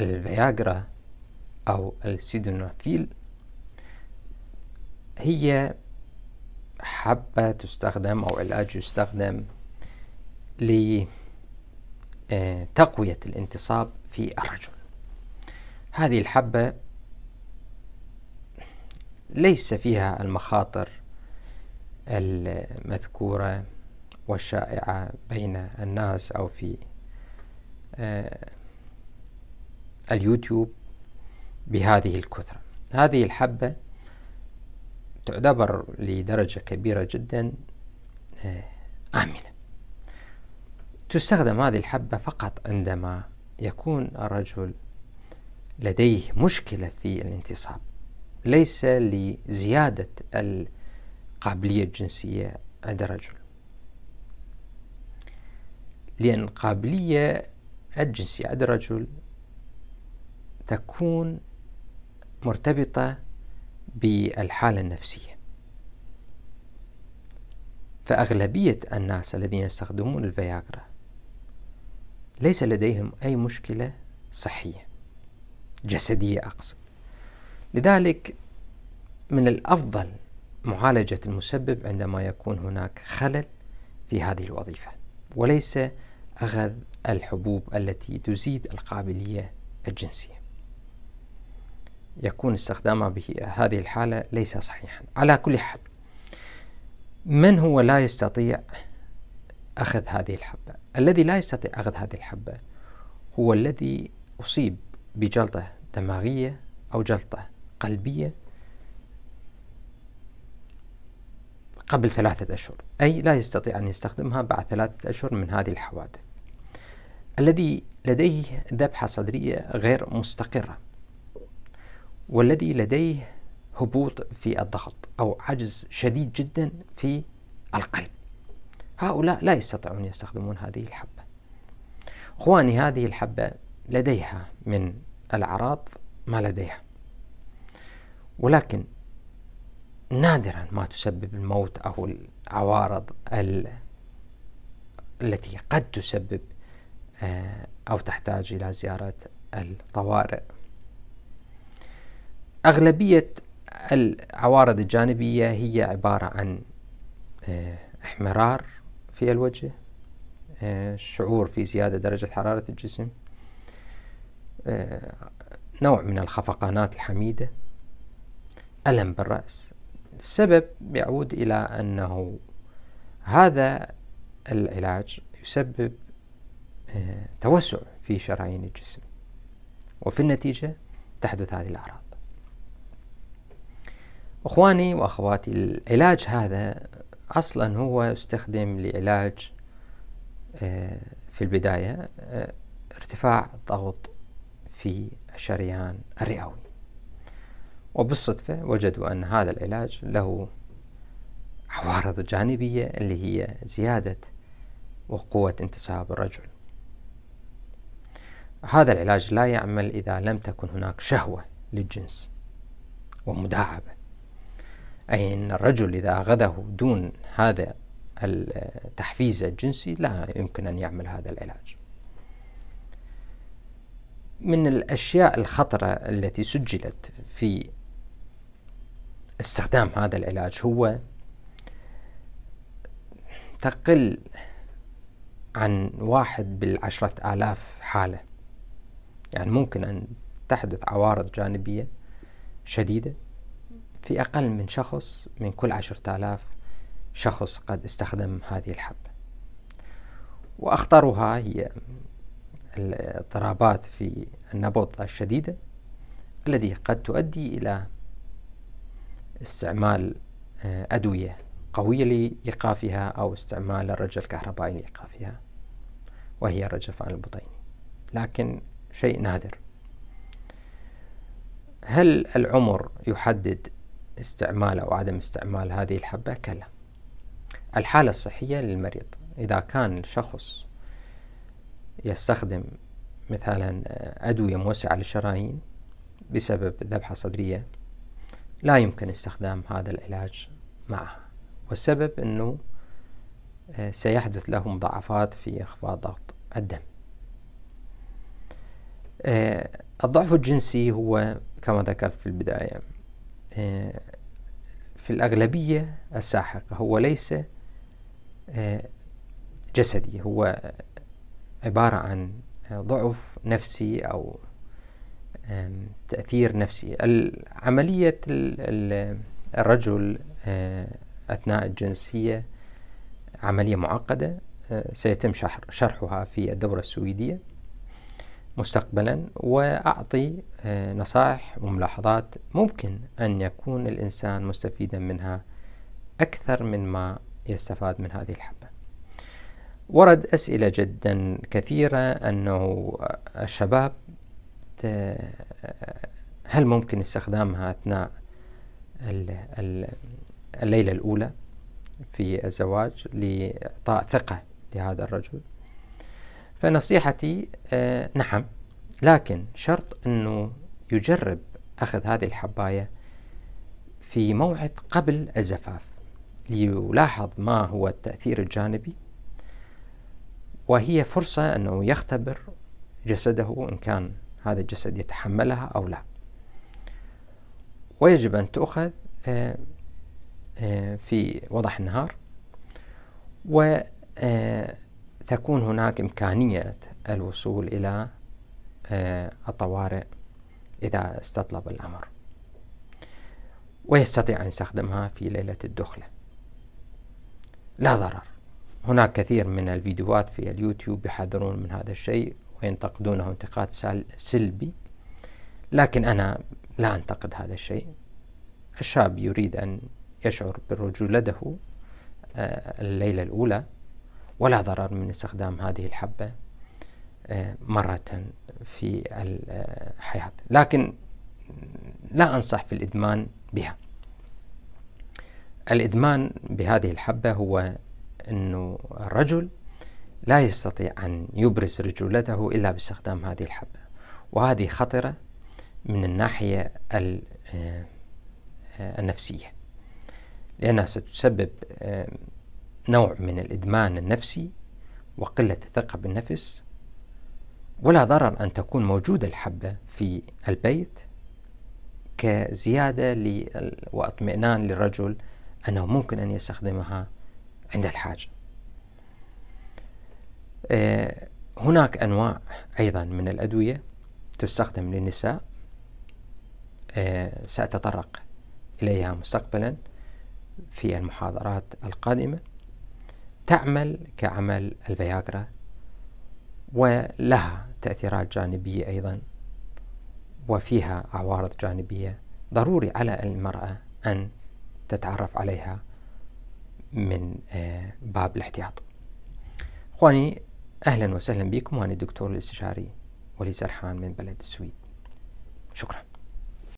الفياجرا أو السيدونافيل هي حبة تستخدم أو علاج يستخدم لتقوية الانتصاب في الرجل هذه الحبة ليس فيها المخاطر المذكورة والشائعة بين الناس أو في آه، اليوتيوب بهذه الكثرة هذه الحبة تعتبر لدرجة كبيرة جدا آه، آمنة تستخدم هذه الحبة فقط عندما يكون الرجل لديه مشكلة في الانتصاب ليس لزيادة القابلية الجنسية عند الرجل لأن القابلية الجنسية عند الرجل تكون مرتبطة بالحالة النفسية فأغلبية الناس الذين يستخدمون الفياجرا ليس لديهم أي مشكلة صحية جسدية أقصد لذلك من الأفضل معالجة المسبب عندما يكون هناك خلل في هذه الوظيفة وليس أخذ الحبوب التي تزيد القابلية الجنسية يكون استخدامها بهذه الحالة ليس صحيحا على كل حال من هو لا يستطيع أخذ هذه الحبة الذي لا يستطيع أخذ هذه الحبة هو الذي أصيب بجلطة دماغية أو جلطة قلبية قبل ثلاثة أشهر أي لا يستطيع أن يستخدمها بعد ثلاثة أشهر من هذه الحوادث الذي لديه ذبحة صدرية غير مستقرة والذي لديه هبوط في الضغط أو عجز شديد جدا في القلب هؤلاء لا يستطيعون يستخدمون هذه الحبة أخواني هذه الحبة لديها من الأعراض ما لديها ولكن نادرا ما تسبب الموت أو العوارض التي قد تسبب آه، أو تحتاج إلى زيارة الطوارئ أغلبية العوارض الجانبية هي عبارة عن آه، احمرار في الوجه آه، شعور في زيادة درجة حرارة الجسم آه، نوع من الخفقانات الحميدة ألم بالرأس السبب يعود إلى أنه هذا العلاج يسبب توسع في شرايين الجسم وفي النتيجة تحدث هذه الأعراض اخواني واخواتي العلاج هذا اصلا هو يستخدم لعلاج آه، في البدايه آه، ارتفاع ضغط في الشريان الرئوي وبالصدفه وجدوا ان هذا العلاج له عوارض جانبيه اللي هي زياده وقوه انتساب الرجل هذا العلاج لا يعمل اذا لم تكن هناك شهوه للجنس ومداعبه أي أن الرجل إذا أخذه دون هذا التحفيز الجنسي لا يمكن أن يعمل هذا العلاج من الأشياء الخطرة التي سجلت في استخدام هذا العلاج هو تقل عن واحد بالعشرة آلاف حالة يعني ممكن أن تحدث عوارض جانبية شديدة في أقل من شخص من كل عشرة آلاف شخص قد استخدم هذه الحبة وأخطرها هي الاضطرابات في النبض الشديدة الذي قد تؤدي إلى استعمال آه، أدوية قوية لإيقافها أو استعمال الرجل الكهربائي لإيقافها وهي الرجفان البطيني لكن شيء نادر هل العمر يحدد استعمال أو عدم استعمال هذه الحبة كلا الحالة الصحية للمريض إذا كان الشخص يستخدم مثلا أدوية موسعة للشرايين بسبب ذبحة صدرية لا يمكن استخدام هذا العلاج معه والسبب أنه آه، سيحدث له مضاعفات في انخفاض ضغط الدم آه، الضعف الجنسي هو كما ذكرت في البداية آه، في الأغلبية الساحقة هو ليس آه، جسدي هو عبارة عن آه، ضعف نفسي أو تأثير نفسي عملية الرجل أثناء الجنسية عملية معقدة سيتم شرحها في الدورة السويدية مستقبلا وأعطي آه، نصائح وملاحظات ممكن أن يكون الإنسان مستفيدا منها أكثر من ما يستفاد من هذه الحبة ورد أسئلة جدا كثيرة أنه آه، الشباب آه، هل ممكن استخدامها أثناء الليلة الأولى في الزواج لإعطاء ثقة لهذا الرجل فنصيحتي آه نعم لكن شرط أنه يجرب أخذ هذه الحباية في موعد قبل الزفاف ليلاحظ ما هو التأثير الجانبي وهي فرصة أنه يختبر جسده إن كان هذا الجسد يتحملها أو لا ويجب أن تؤخذ آه، آه، في وضح النهار و آه، تكون هناك إمكانية الوصول إلى آه، الطوارئ إذا استطلب الأمر ويستطيع أن يستخدمها في ليلة الدخلة لا ضرر هناك كثير من الفيديوهات في اليوتيوب يحذرون من هذا الشيء وينتقدونه انتقاد سلبي لكن أنا لا أنتقد هذا الشيء الشاب يريد أن يشعر برجولته آه، الليلة الأولى ولا ضرر من استخدام هذه الحبة آه، مرة في الحياة لكن لا أنصح في الإدمان بها الإدمان بهذه الحبة هو أنه الرجل لا يستطيع أن يبرز رجولته إلا باستخدام هذه الحبة وهذه خطرة من الناحية آه، آه، النفسية لأنها ستسبب نوع من الإدمان النفسي وقلة الثقة بالنفس ولا ضرر أن تكون موجودة الحبة في البيت كزيادة واطمئنان للرجل أنه ممكن أن يستخدمها عند الحاجة آه، هناك أنواع أيضا من الأدوية تستخدم للنساء آه، سأتطرق إليها مستقبلا في المحاضرات القادمة تعمل كعمل الفياجرا ولها تأثيرات جانبية أيضا وفيها عوارض جانبية ضروري على المرأة أن تتعرف عليها من آه، باب الاحتياط أخواني أهلا وسهلا بكم وأنا الدكتور الاستشاري ولي سرحان من بلد السويد شكرا